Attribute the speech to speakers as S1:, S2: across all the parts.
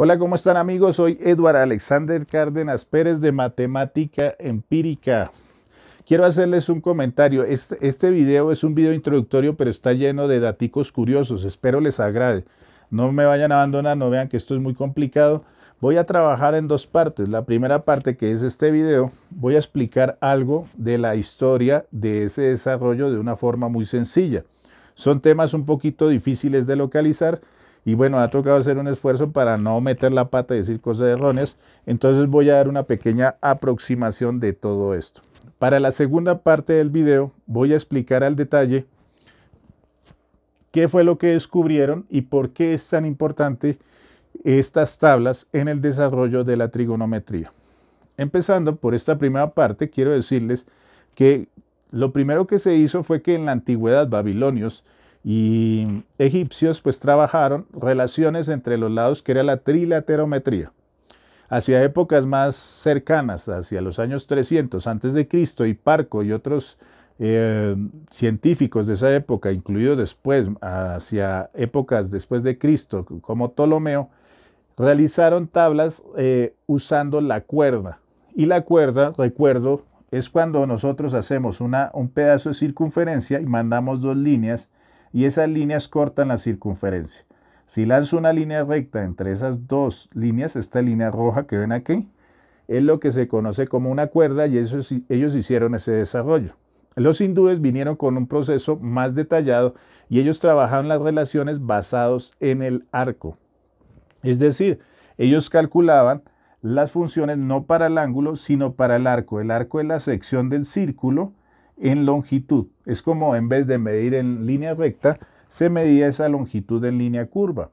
S1: Hola, ¿cómo están amigos? Soy Edward Alexander Cárdenas Pérez de Matemática Empírica. Quiero hacerles un comentario. Este, este, video es un video introductorio, pero está lleno de daticos curiosos. Espero les agrade. No me vayan a abandonar, no vean que esto es muy complicado. Voy a trabajar en dos partes. La primera parte, que es este video, voy a explicar algo de la historia de ese desarrollo de una forma muy sencilla. Son temas un poquito difíciles de localizar, y bueno, ha tocado hacer un esfuerzo para no meter la pata y decir cosas erróneas, entonces voy a dar una pequeña aproximación de todo esto. Para la segunda parte del video voy a explicar al detalle qué fue lo que descubrieron y por qué es tan importante estas tablas en el desarrollo de la trigonometría. Empezando por esta primera parte, quiero decirles que lo primero que se hizo fue que en la antigüedad babilonios y egipcios pues trabajaron relaciones entre los lados que era la trilaterometría. Hacia épocas más cercanas, hacia los años 300 antes de Cristo y Parco y otros eh, científicos de esa época, incluidos después hacia épocas después de Cristo como Ptolomeo, realizaron tablas eh, usando la cuerda. Y la cuerda, recuerdo, es cuando nosotros hacemos una, un pedazo de circunferencia y mandamos dos líneas y esas líneas cortan la circunferencia. Si lanzo una línea recta entre esas dos líneas, esta línea roja que ven aquí, es lo que se conoce como una cuerda y eso, ellos hicieron ese desarrollo. Los hindúes vinieron con un proceso más detallado y ellos trabajaron las relaciones basados en el arco. Es decir, ellos calculaban las funciones no para el ángulo, sino para el arco. El arco es la sección del círculo en longitud. Es como en vez de medir en línea recta, se medía esa longitud en línea curva.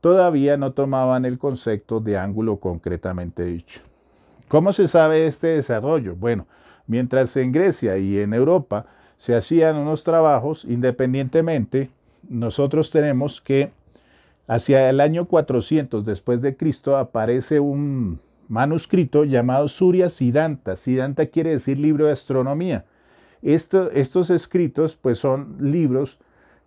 S1: Todavía no tomaban el concepto de ángulo concretamente dicho. ¿Cómo se sabe este desarrollo? Bueno, mientras en Grecia y en Europa se hacían unos trabajos independientemente, nosotros tenemos que hacia el año 400 después de Cristo aparece un manuscrito llamado Surya Siddhanta. Siddhanta quiere decir libro de astronomía estos escritos pues son libros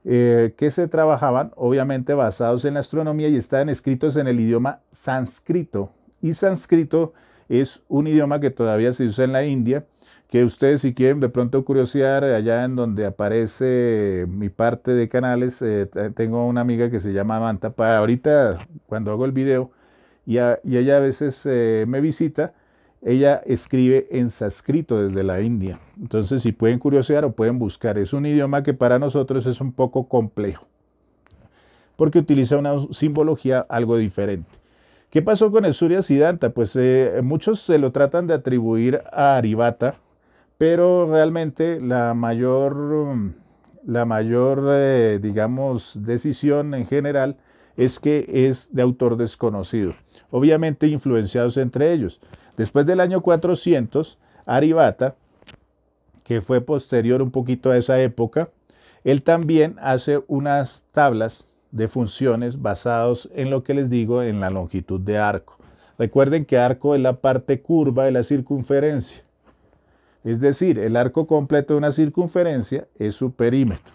S1: eh, que se trabajaban obviamente basados en la astronomía y estaban escritos en el idioma sánscrito. Y sánscrito es un idioma que todavía se usa en la India, que ustedes si quieren de pronto curiosear allá en donde aparece mi parte de canales, eh, tengo una amiga que se llama Manta, para ahorita cuando hago el video, y, ella a veces eh, me visita, ella escribe en sánscrito desde la India. Entonces, si pueden curiosear o pueden buscar, es un idioma que para nosotros es un poco complejo, porque utiliza una simbología algo diferente. ¿Qué pasó con el Surya Siddhanta? Pues eh, muchos se lo tratan de atribuir a Arivata, pero realmente la mayor, la mayor eh, digamos, decisión en general es que es de autor desconocido, obviamente influenciados entre ellos. Después del año 400, Aribata, que fue posterior un poquito a esa época, él también hace unas tablas de funciones basados en lo que les digo en la longitud de arco. Recuerden que arco es la parte curva de la circunferencia. Es decir, el arco completo de una circunferencia es su perímetro.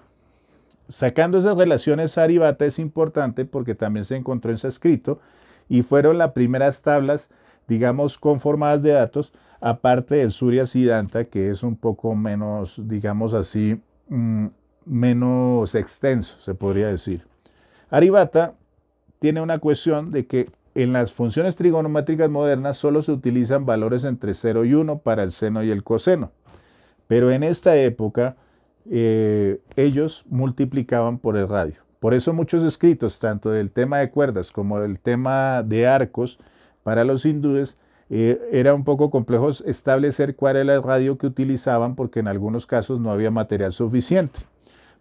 S1: Sacando esas relaciones, Aribata es importante porque también se encontró en escrito y fueron las primeras tablas digamos, conformadas de datos, aparte del Surya Siddhanta, que es un poco menos, digamos así, mm, menos extenso, se podría decir. Arivata tiene una cuestión de que en las funciones trigonométricas modernas solo se utilizan valores entre 0 y 1 para el seno y el coseno. Pero en esta época eh, ellos multiplicaban por el radio. Por eso muchos escritos, tanto del tema de cuerdas como del tema de arcos, para los hindúes eh, era un poco complejo establecer cuál era el radio que utilizaban porque en algunos casos no había material suficiente.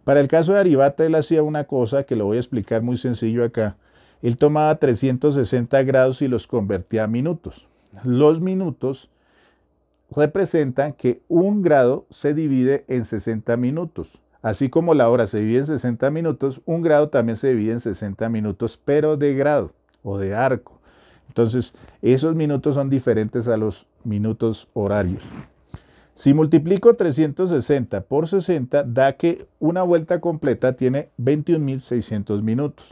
S1: Para el caso de Arivata, él hacía una cosa que lo voy a explicar muy sencillo acá. Él tomaba 360 grados y los convertía a minutos. Los minutos representan que un grado se divide en 60 minutos. Así como la hora se divide en 60 minutos, un grado también se divide en 60 minutos, pero de grado o de arco. Entonces, esos minutos son diferentes a los minutos horarios. Si multiplico 360 por 60, da que una vuelta completa tiene 21.600 minutos.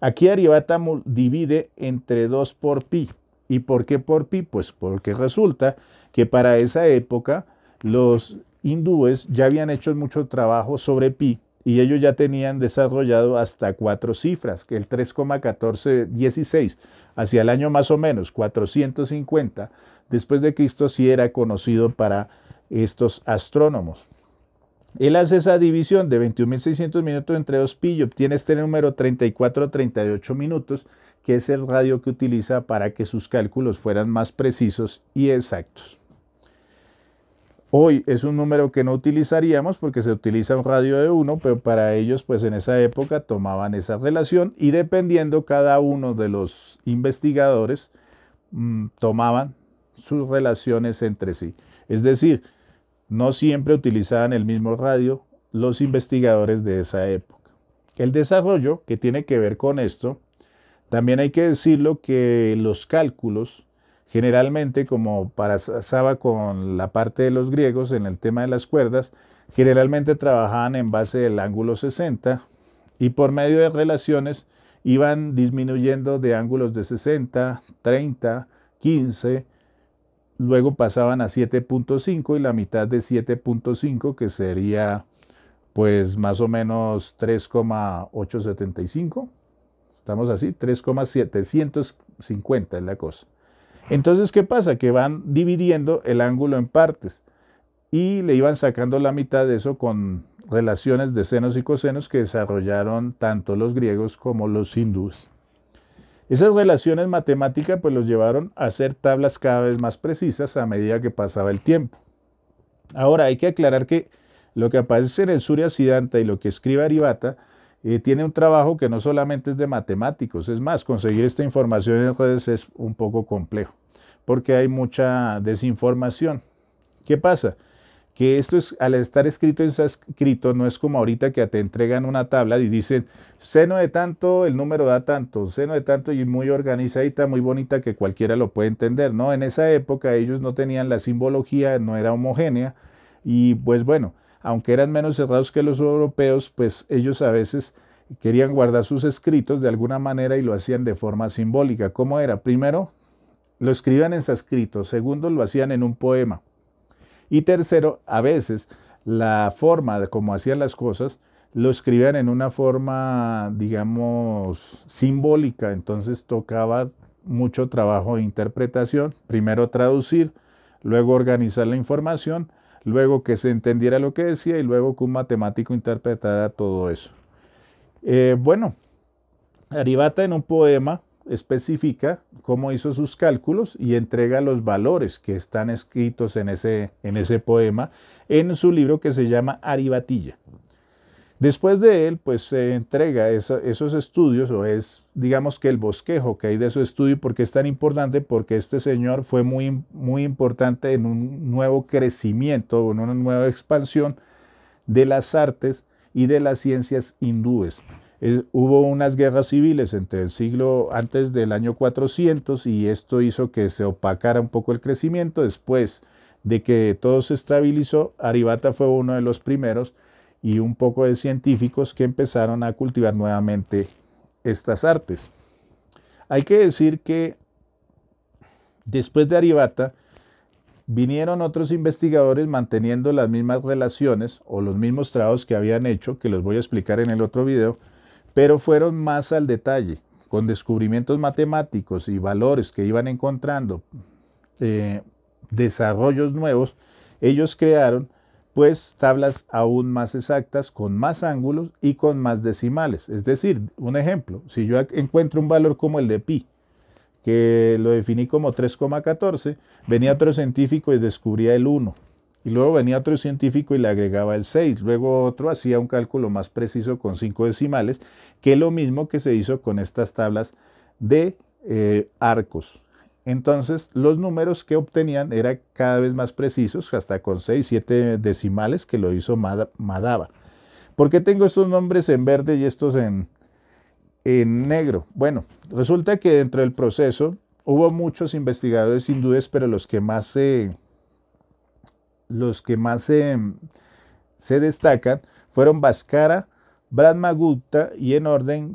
S1: Aquí Aribata divide entre 2 por pi. ¿Y por qué por pi? Pues porque resulta que para esa época los hindúes ya habían hecho mucho trabajo sobre pi y ellos ya tenían desarrollado hasta cuatro cifras, que el 3,1416, hacia el año más o menos 450 después de Cristo, sí era conocido para estos astrónomos. Él hace esa división de 21.600 minutos entre dos pi y obtiene este número 34,38 minutos, que es el radio que utiliza para que sus cálculos fueran más precisos y exactos. Hoy es un número que no utilizaríamos porque se utiliza un radio de 1, pero para ellos pues en esa época tomaban esa relación y dependiendo cada uno de los investigadores mm, tomaban sus relaciones entre sí. Es decir, no siempre utilizaban el mismo radio los investigadores de esa época. El desarrollo que tiene que ver con esto, también hay que decirlo que los cálculos Generalmente, como pasaba con la parte de los griegos en el tema de las cuerdas, generalmente trabajaban en base del ángulo 60 y por medio de relaciones iban disminuyendo de ángulos de 60, 30, 15, luego pasaban a 7.5 y la mitad de 7.5 que sería pues más o menos 3,875. Estamos así, 3,750 es la cosa. Entonces, ¿qué pasa? Que van dividiendo el ángulo en partes y le iban sacando la mitad de eso con relaciones de senos y cosenos que desarrollaron tanto los griegos como los hindúes. Esas relaciones matemáticas pues los llevaron a hacer tablas cada vez más precisas a medida que pasaba el tiempo. Ahora hay que aclarar que lo que aparece en el Surya Siddhanta y lo que escribe Arivata eh, tiene un trabajo que no solamente es de matemáticos, es más, conseguir esta información en es un poco complejo, porque hay mucha desinformación. ¿Qué pasa? Que esto es, al estar escrito en escrito, no es como ahorita que te entregan una tabla y dicen, seno de tanto, el número da tanto, seno de tanto y muy organizadita, muy bonita que cualquiera lo puede entender, ¿no? En esa época ellos no tenían la simbología, no era homogénea y pues bueno, aunque eran menos cerrados que los europeos, pues ellos a veces querían guardar sus escritos de alguna manera y lo hacían de forma simbólica. ¿Cómo era? Primero, lo escribían en sánscrito, segundo, lo hacían en un poema. Y tercero, a veces la forma de cómo hacían las cosas lo escribían en una forma, digamos, simbólica. Entonces tocaba mucho trabajo de interpretación. Primero traducir, luego organizar la información luego que se entendiera lo que decía y luego que un matemático interpretara todo eso. Eh, bueno, Arivata en un poema especifica cómo hizo sus cálculos y entrega los valores que están escritos en ese, en ese poema en su libro que se llama Aribatilla. Después de él, pues se entrega esos estudios, o es, digamos que el bosquejo que hay de su estudio, porque es tan importante, porque este señor fue muy, muy importante en un nuevo crecimiento, en una nueva expansión de las artes y de las ciencias hindúes. Eh, hubo unas guerras civiles entre el siglo antes del año 400 y esto hizo que se opacara un poco el crecimiento. Después de que todo se estabilizó, Arivata fue uno de los primeros y un poco de científicos que empezaron a cultivar nuevamente estas artes. Hay que decir que después de Arivata, vinieron otros investigadores manteniendo las mismas relaciones o los mismos trabajos que habían hecho, que los voy a explicar en el otro video, pero fueron más al detalle, con descubrimientos matemáticos y valores que iban encontrando, eh, desarrollos nuevos, ellos crearon pues tablas aún más exactas, con más ángulos y con más decimales. Es decir, un ejemplo, si yo encuentro un valor como el de pi, que lo definí como 3,14, venía otro científico y descubría el 1. Y luego venía otro científico y le agregaba el 6. Luego otro hacía un cálculo más preciso con 5 decimales, que es lo mismo que se hizo con estas tablas de eh, arcos. Entonces, los números que obtenían eran cada vez más precisos, hasta con 6, 7 decimales que lo hizo Madaba. ¿Por qué tengo estos nombres en verde y estos en, negro? Bueno, resulta que dentro del proceso hubo muchos investigadores hindúes, pero los que más se, los que más se, destacan fueron Vascara. Brad y en orden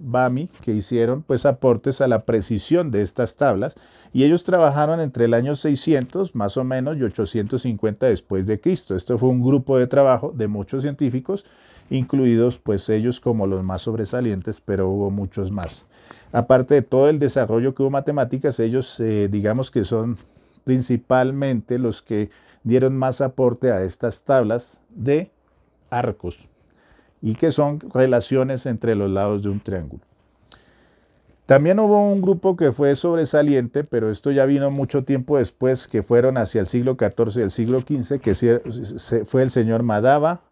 S1: Bami, que hicieron pues aportes a la precisión de estas tablas, y ellos trabajaron entre el año 600 más o menos y 850 después de Cristo. Esto fue un grupo de trabajo de muchos científicos, incluidos pues ellos como los más sobresalientes, pero hubo muchos más. Aparte de todo el desarrollo que hubo matemáticas, ellos eh, digamos que son principalmente los que dieron más aporte a estas tablas de arcos y que son relaciones entre los lados de un triángulo. También hubo un grupo que fue sobresaliente, pero esto ya vino mucho tiempo después, que fueron hacia el siglo XIV y el siglo XV, que fue el señor Madaba,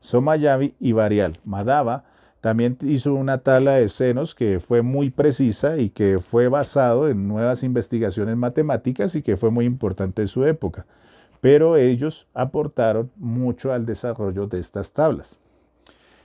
S1: Somayavi y Varial. Madaba también hizo una tabla de senos que fue muy precisa y que fue basado en nuevas investigaciones matemáticas y que fue muy importante en su época. Pero ellos aportaron mucho al desarrollo de estas tablas.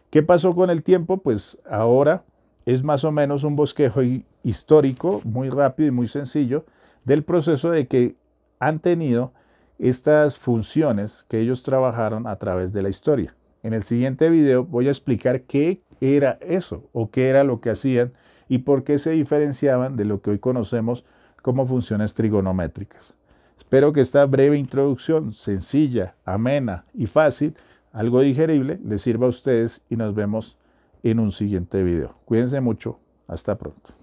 S1: ¿Qué pasó con el tiempo? Pues ahora es más o menos un bosquejo histórico, muy rápido y muy sencillo, del proceso de que han tenido estas funciones que ellos trabajaron a través de la historia. En el siguiente video voy a explicar qué era eso o qué era lo que hacían y por qué se diferenciaban de lo que hoy conocemos como funciones trigonométricas. Espero que esta breve introducción, sencilla, amena y fácil, algo digerible les sirva a ustedes y nos vemos en un siguiente video. Cuídense mucho, hasta pronto.